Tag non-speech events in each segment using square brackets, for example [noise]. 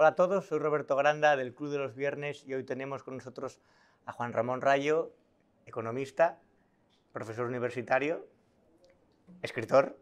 Hola a todos, soy Roberto Granda del Club de los Viernes y hoy tenemos con nosotros a Juan Ramón Rayo, economista, profesor universitario, escritor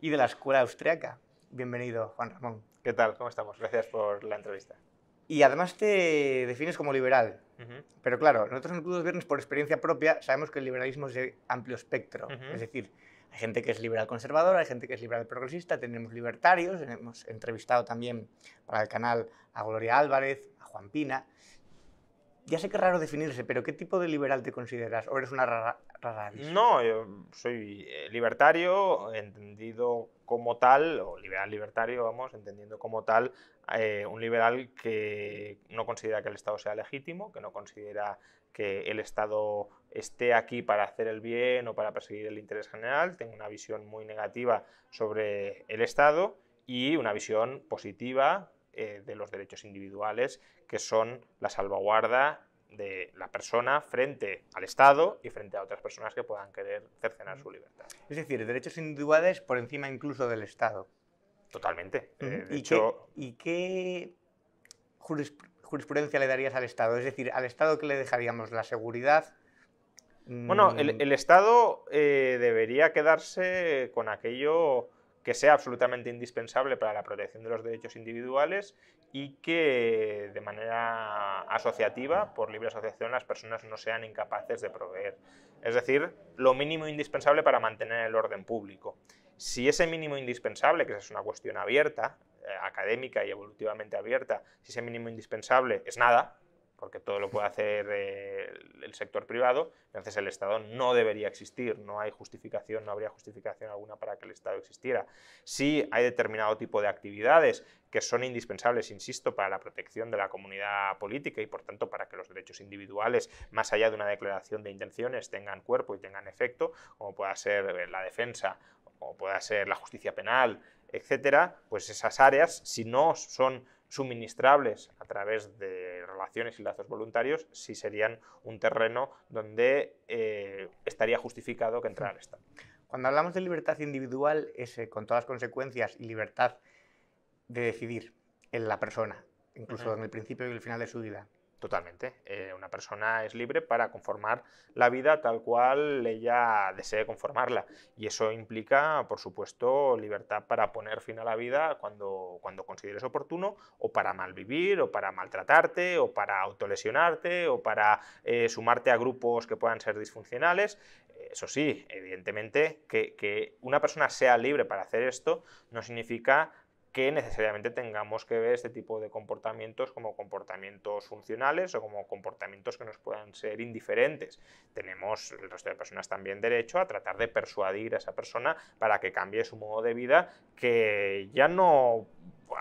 y de la Escuela Austriaca. Bienvenido, Juan Ramón. ¿Qué tal? ¿Cómo estamos? Gracias por la entrevista. Y además te defines como liberal. Pero claro, nosotros en el Club de los Viernes, por experiencia propia, sabemos que el liberalismo es de amplio espectro. Es decir, hay gente que es liberal conservadora, hay gente que es liberal progresista, tenemos libertarios, hemos entrevistado también para el canal a Gloria Álvarez, a Juan Pina. Ya sé que es raro definirse, pero ¿qué tipo de liberal te consideras? ¿O eres una rara, No, soy eh, libertario, entendido como tal, o liberal libertario, vamos, entendiendo como tal, eh, un liberal que no considera que el Estado sea legítimo, que no considera que el Estado esté aquí para hacer el bien o para perseguir el interés general, tengo una visión muy negativa sobre el Estado y una visión positiva eh, de los derechos individuales, que son la salvaguarda de la persona frente al Estado y frente a otras personas que puedan querer cercenar su libertad. Es decir, derechos individuales por encima incluso del Estado. Totalmente. Eh, ¿Y, qué, jurisprudencia le darías al Estado? Es decir, ¿al Estado que le dejaríamos la seguridad? Bueno, el, mm. Estado eh, debería quedarse con aquello que sea absolutamente indispensable para la protección de los derechos individuales y que de manera asociativa, por libre asociación, las personas no sean incapaces de proveer. Es decir, lo mínimo indispensable para mantener el orden público. Si ese mínimo indispensable, que es una cuestión abierta, eh, académica y evolutivamente abierta, si ese mínimo indispensable es nada, porque todo lo puede hacer eh, el sector privado, entonces el Estado no debería existir, no hay justificación, no habría justificación alguna para que el Estado existiera. Si hay determinado tipo de actividades que son indispensables, insisto, para la protección de la comunidad política y por tanto para que los derechos individuales, más allá de una declaración de intenciones, tengan cuerpo y tengan efecto, como pueda ser eh, la defensa o pueda ser la justicia penal, etcétera, pues esas áreas, si no son suministrables a través de relaciones y lazos voluntarios, si serían un terreno donde eh, estaría justificado que entrara esta. Cuando hablamos de libertad individual, es con todas las consecuencias y libertad de decidir en la persona, incluso en el principio y el final de su vida. Totalmente. Eh, una persona es libre para conformar la vida tal cual ella desee conformarla. Y eso implica, por supuesto, libertad para poner fin a la vida cuando, cuando consideres oportuno, o para malvivir, o para maltratarte, o para autolesionarte, o para eh, sumarte a grupos que puedan ser disfuncionales. Eso sí, evidentemente, que una persona sea libre para hacer esto no significa que necesariamente tengamos que ver este tipo de comportamientos como comportamientos funcionales o como comportamientos que nos puedan ser indiferentes. Tenemos el resto de personas también derecho a tratar de persuadir a esa persona para que cambie su modo de vida que ya no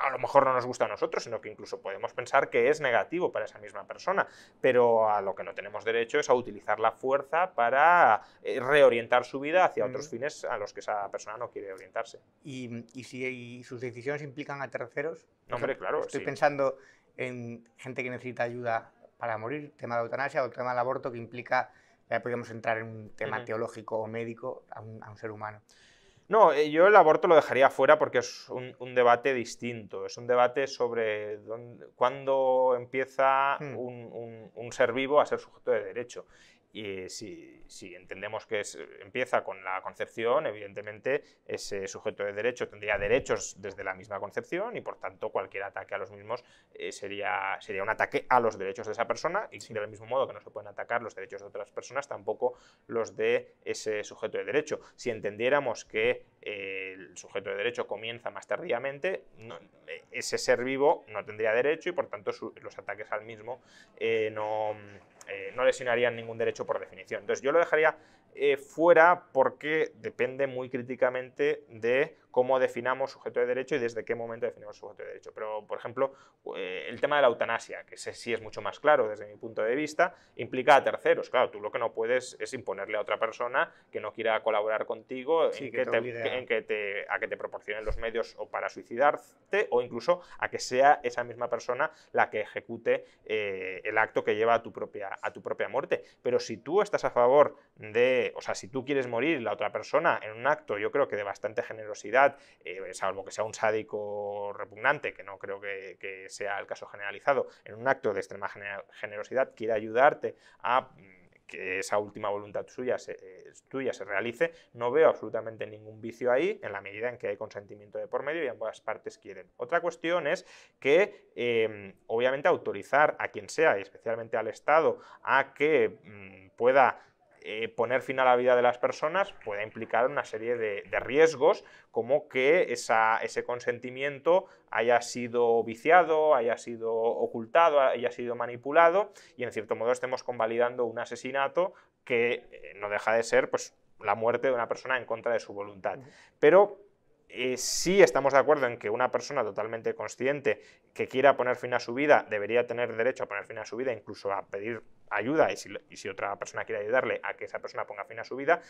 a lo mejor no nos gusta a nosotros, sino que incluso podemos pensar que es negativo para esa misma persona, pero a lo que no tenemos derecho es a utilizar la fuerza para eh, reorientar su vida hacia otros fines a los que esa persona no quiere orientarse. ¿Y, si sus decisiones implican a terceros? No, hombre, claro. Estoy pensando en gente que necesita ayuda para morir, tema de eutanasia o tema del aborto que implica, ya podríamos entrar en un tema teológico o médico a un ser humano. No, eh, yo el aborto lo dejaría fuera porque es un, debate distinto. Es un debate sobre cuándo empieza hmm. un, un, ser vivo a ser sujeto de derecho. Y si, entendemos que empieza con la concepción, evidentemente ese sujeto de derecho tendría derechos desde la misma concepción y por tanto cualquier ataque a los mismos eh, sería, sería un ataque a los derechos de esa persona y sin el mismo modo que no se pueden atacar los derechos de otras personas, tampoco los de ese sujeto de derecho. Si entendiéramos que eh, el sujeto de derecho comienza más tardíamente, eh, ese ser vivo no tendría derecho y por tanto los ataques al mismo no eh, no lesionarían ningún derecho por definición. Entonces yo lo dejaría eh, fuera porque depende muy críticamente de cómo definamos sujeto de derecho y desde qué momento definimos sujeto de derecho. Pero, por ejemplo, eh, el tema de la eutanasia, que sé sí es mucho más claro desde mi punto de vista, implica a terceros. Claro, tú lo que no puedes es imponerle a otra persona que no quiera colaborar contigo que, te, a que te proporcionen los medios o para suicidarte o incluso a que sea esa misma persona la que ejecute eh, el acto que lleva a tu, propia, a tu propia muerte. Pero si tú estás a favor de, o sea, si tú quieres morir la otra persona en un acto, yo creo que de bastante generosidad, eh, salvo que sea un sádico repugnante, que no creo que, sea el caso generalizado, en un acto de extrema generosidad quiere ayudarte a mm, que esa última voluntad suya eh, tuya se realice, no veo absolutamente ningún vicio ahí en la medida en que hay consentimiento de por medio y ambas partes quieren. Otra cuestión es que, em, obviamente, autorizar a quien sea, y especialmente al Estado, a que mm, pueda eh, poner fin a la vida de las personas puede implicar una serie de, riesgos, como que ese consentimiento haya sido viciado, haya sido ocultado, haya sido manipulado, y en cierto modo estemos convalidando un asesinato que eh, no deja de ser pues, la muerte de una persona en contra de su voluntad. Pero si eh, sí estamos de acuerdo en que una persona totalmente consciente que quiera poner fin a su vida debería tener derecho a poner fin a su vida, incluso a pedir ayuda y si, otra persona quiere ayudarle a que esa persona ponga fin a su vida,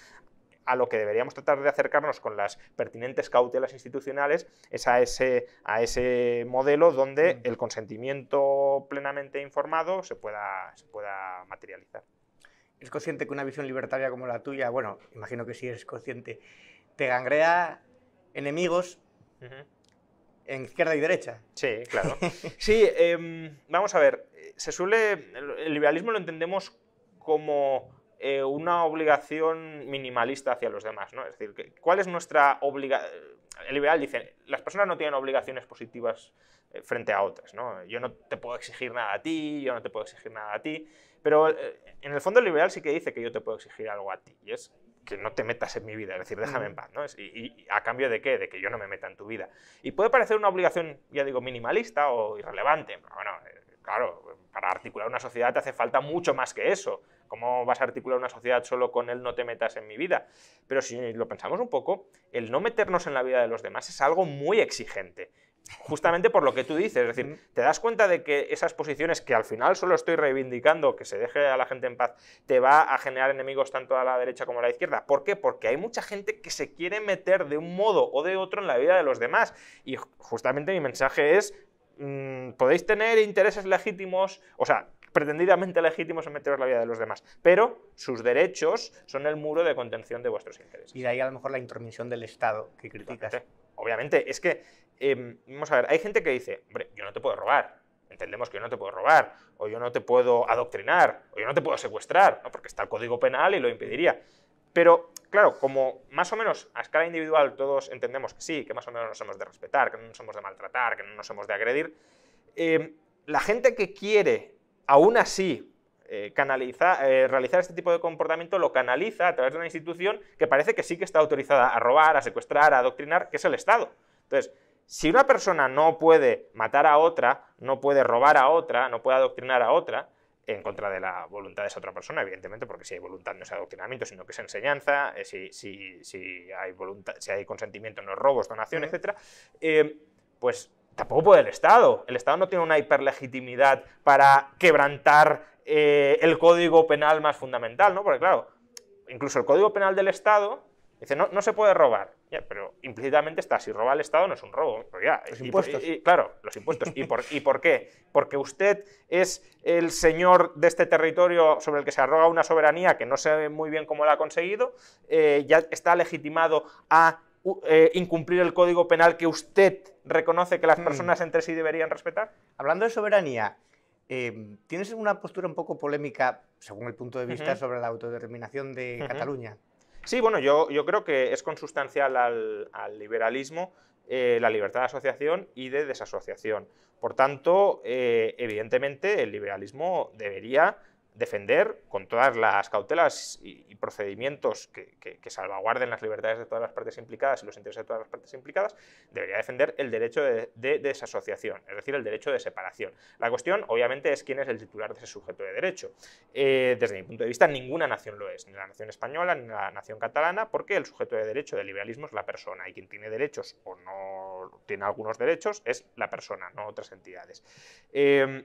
a lo que deberíamos tratar de acercarnos con las pertinentes cautelas institucionales es a ese, a ese modelo donde mm. el consentimiento plenamente informado se pueda, pueda materializar. ¿Es consciente que una visión libertaria como la tuya, bueno, imagino que sí es consciente, te gangrea enemigos en izquierda y derecha. Sí, claro. [laughs] sí, em, vamos a ver, se suele, el liberalismo lo entendemos como eh, una obligación minimalista hacia los demás, ¿no? Es decir, ¿cuál es nuestra obligación? El liberal dice, las personas no tienen obligaciones positivas eh, frente a otras, ¿no? Yo no te puedo exigir nada a ti, yo no te puedo exigir nada a ti, pero eh, en el fondo el liberal sí que dice que yo te puedo exigir algo a ti, y es que no te metas en mi vida, es decir, déjame en mm. paz, Y, a cambio de qué? De que yo no me meta en tu vida. Y puede parecer una obligación, ya digo, minimalista o irrelevante, pero bueno, eh, claro, para articular una sociedad te hace falta mucho más que eso. ¿Cómo vas a articular una sociedad solo con el no te metas en mi vida? Pero si lo pensamos un poco, el no meternos en la vida de los demás es algo muy exigente justamente por lo que tú dices. Es decir, te das cuenta de que esas posiciones que al final solo estoy reivindicando, que se deje a la gente en paz, te va a generar enemigos tanto a la derecha como a la izquierda. ¿Por qué? Porque hay mucha gente que se quiere meter de un modo o de otro en la vida de los demás. Y justamente mi mensaje es, mm, podéis tener intereses legítimos, o sea, pretendidamente legítimos en meteros la vida de los demás, pero sus derechos son el muro de contención de vuestros intereses. Y de ahí a lo mejor la intromisión del Estado que criticas. Obviamente, es que Em, vamos a ver, hay gente que dice, hombre, yo no te puedo robar, entendemos que yo no te puedo robar, o yo no te puedo adoctrinar, o yo no te puedo secuestrar, ¿no? porque está el Código Penal y lo impediría. Pero, claro, como más o menos a escala individual todos entendemos que sí, que más o menos nos hemos de respetar, que no nos hemos de maltratar, que no nos hemos de agredir, em, la gente que quiere, aún así, eh, canaliza, eh, realizar este tipo de comportamiento lo canaliza a través de una institución que parece que sí que está autorizada a robar, a secuestrar, a adoctrinar, que es el Estado. Entonces, si una persona no puede matar a otra, no puede robar a otra, no puede adoctrinar a otra, en contra de la voluntad de esa otra persona, evidentemente, porque si hay voluntad no es adoctrinamiento, sino que es enseñanza, eh, si, hay voluntad, si hay consentimiento no es robos, donación, etc., eh, pues tampoco puede el Estado. El Estado no tiene una hiperlegitimidad para quebrantar eh, el código penal más fundamental, ¿no? Porque claro, incluso el código penal del Estado dice, no se puede robar, pero implícitamente está, si roba al Estado no es un robo. los impuestos. claro, los impuestos. ¿Y por, qué? Porque usted es el señor de este territorio sobre el que se arroga una soberanía que no ve muy bien cómo la ha conseguido, eh, ya está legitimado a eh, incumplir el código penal que usted reconoce que las mm. personas entre sí deberían respetar? Hablando de soberanía, eh, tienes una postura un poco polémica, según el punto de vista, sobre la autodeterminación de Cataluña. Sí, bueno, yo, creo que es consustancial al, liberalismo eh, la libertad de asociación y de desasociación. Por tanto, eh, evidentemente, el liberalismo debería defender con todas las cautelas y, procedimientos que, salvaguarden las libertades de todas las partes implicadas y los intereses de todas las partes implicadas, debería defender el derecho de, desasociación, es decir, el derecho de separación. La cuestión, obviamente, es quién es el titular de ese sujeto de derecho. Eh, desde mi punto de vista, ninguna nación lo es, ni la nación española ni la nación catalana, porque el sujeto de derecho del liberalismo es la persona y quien tiene derechos o no tiene algunos derechos es la persona, no otras entidades. Eh,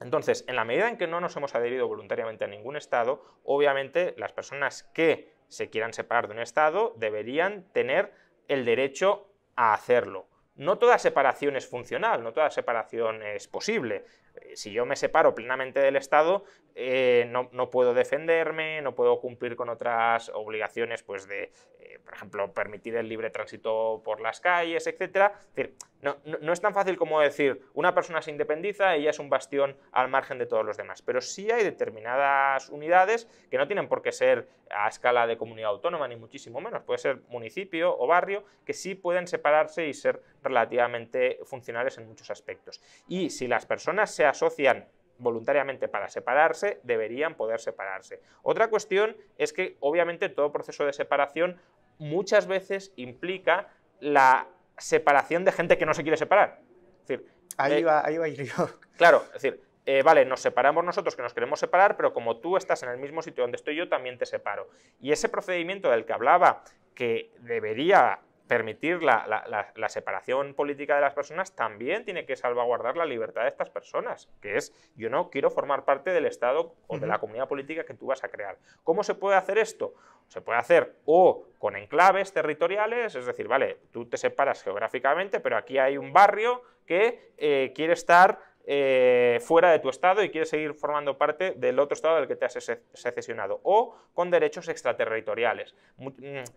entonces, en la medida en que no nos hemos adherido voluntariamente a ningún Estado, obviamente las personas que se quieran separar de un Estado deberían tener el derecho a hacerlo. No toda separación es funcional, no toda separación es posible si yo me separo plenamente del Estado, eh, no, puedo defenderme, no puedo cumplir con otras obligaciones, pues de, eh, por ejemplo, permitir el libre tránsito por las calles, etc. decir, no, es tan fácil como decir, una persona se independiza, ella es un bastión al margen de todos los demás. Pero sí hay determinadas unidades que no tienen por qué ser a escala de comunidad autónoma, ni muchísimo menos. Puede ser municipio o barrio, que sí pueden separarse y ser relativamente funcionales en muchos aspectos. Y si las personas se asocian voluntariamente para separarse, deberían poder separarse. Otra cuestión es que obviamente todo proceso de separación muchas veces implica la separación de gente que no se quiere separar. decir, ahí, eh, va, yo. [laughs] Claro, es decir, eh, vale, nos separamos nosotros que nos queremos separar, pero como tú estás en el mismo sitio donde estoy yo, también te separo. Y ese procedimiento del que hablaba, que debería permitir la, separación política de las personas también tiene que salvaguardar la libertad de estas personas, que es yo no quiero formar parte del Estado o de la comunidad política que tú vas a crear. ¿Cómo se puede hacer esto? Se puede hacer o con enclaves territoriales, es decir, vale, tú te separas geográficamente, pero aquí hay un barrio que eh, quiere estar eh, fuera de tu Estado y quieres seguir formando parte del otro Estado del que te has secesionado, o con derechos extraterritoriales. Mm,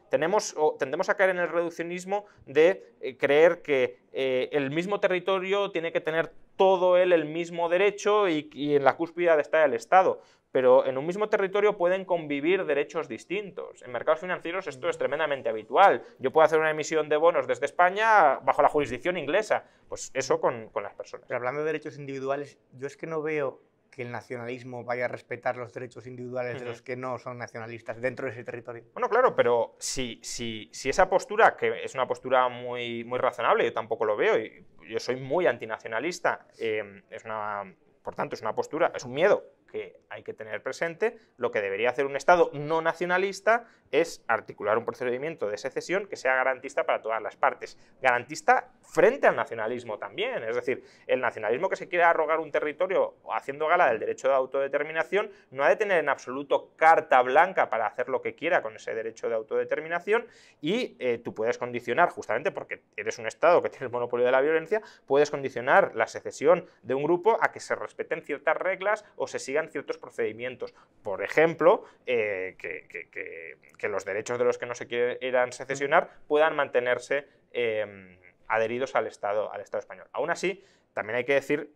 tenemos, tendemos a caer en el reduccionismo de eh, creer que eh, el mismo territorio tiene que tener todo él el mismo derecho y, en la cúspide está el Estado pero en un mismo territorio pueden convivir derechos distintos. En mercados financieros esto es tremendamente habitual. Yo puedo hacer una emisión de bonos desde España bajo la jurisdicción inglesa. Pues eso con, con las personas. Pero hablando de derechos individuales, yo es que no veo que el nacionalismo vaya a respetar los derechos individuales de los que no son nacionalistas dentro de ese territorio. Bueno, claro, pero si, si, si esa postura, que es una postura muy, muy razonable, yo tampoco lo veo, y yo soy muy antinacionalista, eh, es una, por tanto, es una postura, es un miedo que hay que tener presente, lo que debería hacer un Estado no nacionalista es articular un procedimiento de secesión que sea garantista para todas las partes. Garantista frente al nacionalismo también. Es decir, el nacionalismo que se quiera arrogar un territorio haciendo gala del derecho de autodeterminación no ha de tener en absoluto carta blanca para hacer lo que quiera con ese derecho de autodeterminación y eh, tú puedes condicionar, justamente porque eres un Estado que tiene el monopolio de la violencia, puedes condicionar la secesión de un grupo a que se respeten ciertas reglas o se sigan ciertos procedimientos. Por ejemplo, eh, que, los derechos de los que no se quieran secesionar puedan mantenerse em, adheridos al Estado, al Estado español. Aún así, también hay que decir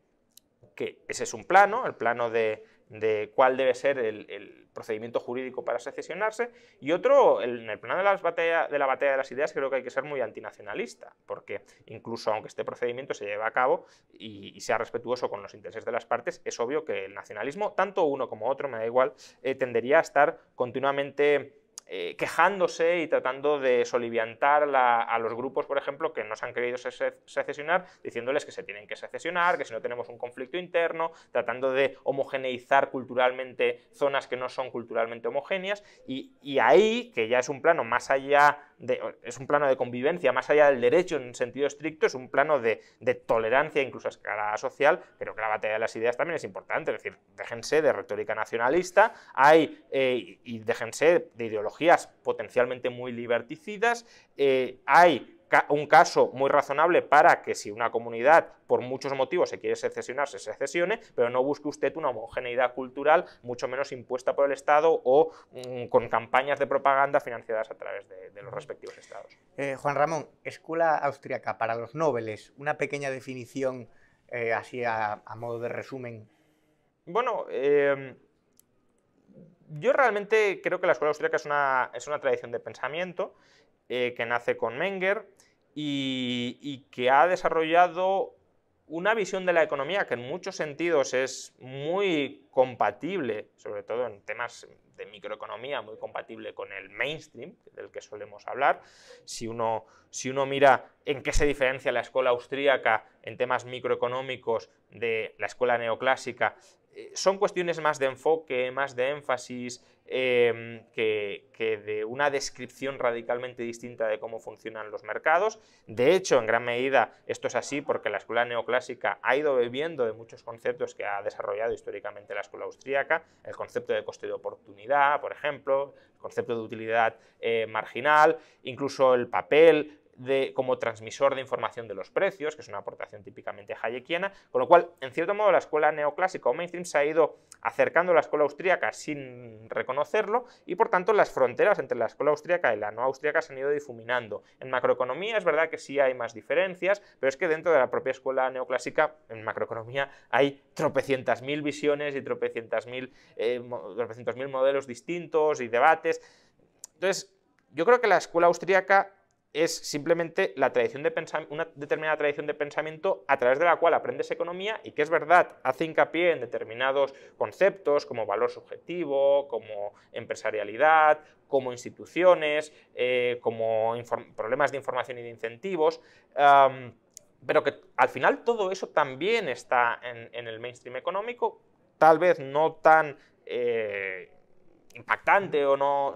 que ese es un plano, el plano de, de cuál debe ser el, procedimiento jurídico para secesionarse, y otro, en el plano de, las de la batalla de las ideas, creo que hay que ser muy antinacionalista, porque incluso aunque este procedimiento se lleve a cabo y, sea respetuoso con los intereses de las partes, es obvio que el nacionalismo, tanto uno como otro, me da igual, eh, tendería a estar continuamente eh, quejándose y tratando de soliviantar a los grupos, por ejemplo, que no se han querido secesionar, diciéndoles que se tienen que secesionar, que si no tenemos un conflicto interno, tratando de homogeneizar culturalmente zonas que no son culturalmente homogéneas. y ahí, que ya es un plano más allá es un plano de convivencia, más allá del derecho en un sentido estricto, es un plano de, tolerancia incluso a escala social, pero que la batalla de las ideas también es importante, es decir, déjense de retórica nacionalista, hay, eh, y déjense de ideologías potencialmente muy liberticidas, eh, hay un caso muy razonable para que si una comunidad por muchos motivos se quiere secesionar, se secesione, pero no busque usted una homogeneidad cultural mucho menos impuesta por el Estado o mm, con campañas de propaganda financiadas a través de, los respectivos Estados. Eh, Juan Ramón, escuela austriaca para los nobles, una pequeña definición eh, así a, modo de resumen. Bueno, em, yo realmente creo que la escuela austríaca es una, es una tradición de pensamiento eh, que nace con Menger y, que ha desarrollado una visión de la economía que en muchos sentidos es muy compatible, sobre todo en temas de microeconomía, muy compatible con el mainstream del que solemos hablar. Si uno, si uno mira en qué se diferencia la escuela austríaca en temas microeconómicos de la escuela neoclásica son cuestiones más de enfoque, más de énfasis, em, que, de una descripción radicalmente distinta de cómo funcionan los mercados. De hecho, en gran medida esto es así porque la escuela neoclásica ha ido bebiendo de muchos conceptos que ha desarrollado históricamente la escuela austríaca, el concepto de coste de oportunidad, por ejemplo, el concepto de utilidad eh, marginal, incluso el papel de, como transmisor de información de los precios, que es una aportación típicamente hayekiana, con lo cual, en cierto modo, la escuela neoclásica o mainstream se ha ido acercando a la escuela austríaca sin reconocerlo y, por tanto, las fronteras entre la escuela austríaca y la no austríaca se han ido difuminando. En macroeconomía es verdad que sí hay más diferencias, pero es que dentro de la propia escuela neoclásica, en macroeconomía, hay tropecientas mil visiones y tropecientas mil, eh, mil modelos distintos y debates. Entonces, yo creo que la escuela austríaca es simplemente la tradición de una determinada tradición de pensamiento a través de la cual aprendes economía y que es verdad, hace hincapié en determinados conceptos como valor subjetivo, como empresarialidad, como instituciones, eh, como problemas de información y de incentivos. pero que al final todo eso también está en, el mainstream económico, tal vez no tan eh, impactante o no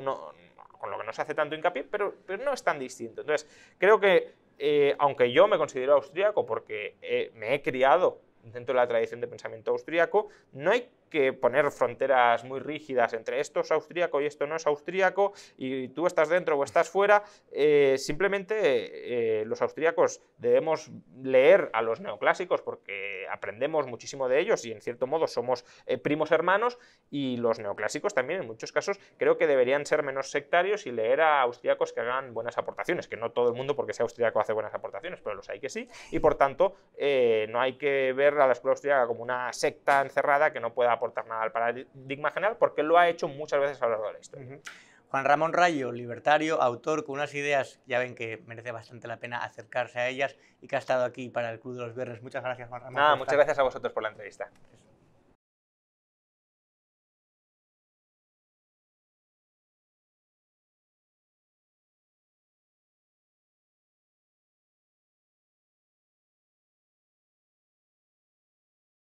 con lo que no se hace tanto hincapié, pero, pero no es tan distinto. Entonces, creo que, eh, aunque yo me considero austriaco porque eh, me he criado dentro de la tradición de pensamiento austriaco, no hay que poner fronteras muy rígidas entre esto es austríaco y esto no es austríaco, y tú estás dentro o estás fuera. Eh, simplemente eh, los austríacos debemos leer a los neoclásicos porque aprendemos muchísimo de ellos y en cierto modo somos eh, primos hermanos, y los neoclásicos también en muchos casos creo que deberían ser menos sectarios y leer a austríacos que hagan buenas aportaciones, que no todo el mundo porque sea austríaco hace buenas aportaciones, pero los hay que sí, y por tanto no hay que ver a la escuela austríaca como una secta encerrada que no pueda aportar nada al paradigma general porque lo ha hecho muchas veces a lo largo de la historia. Juan Ramón Rayo, libertario, autor con unas ideas, ya ven que merece bastante la pena acercarse a ellas y que ha estado aquí para el Club de los Verdes. Muchas gracias, Juan Ramón. muchas gracias a vosotros por la entrevista.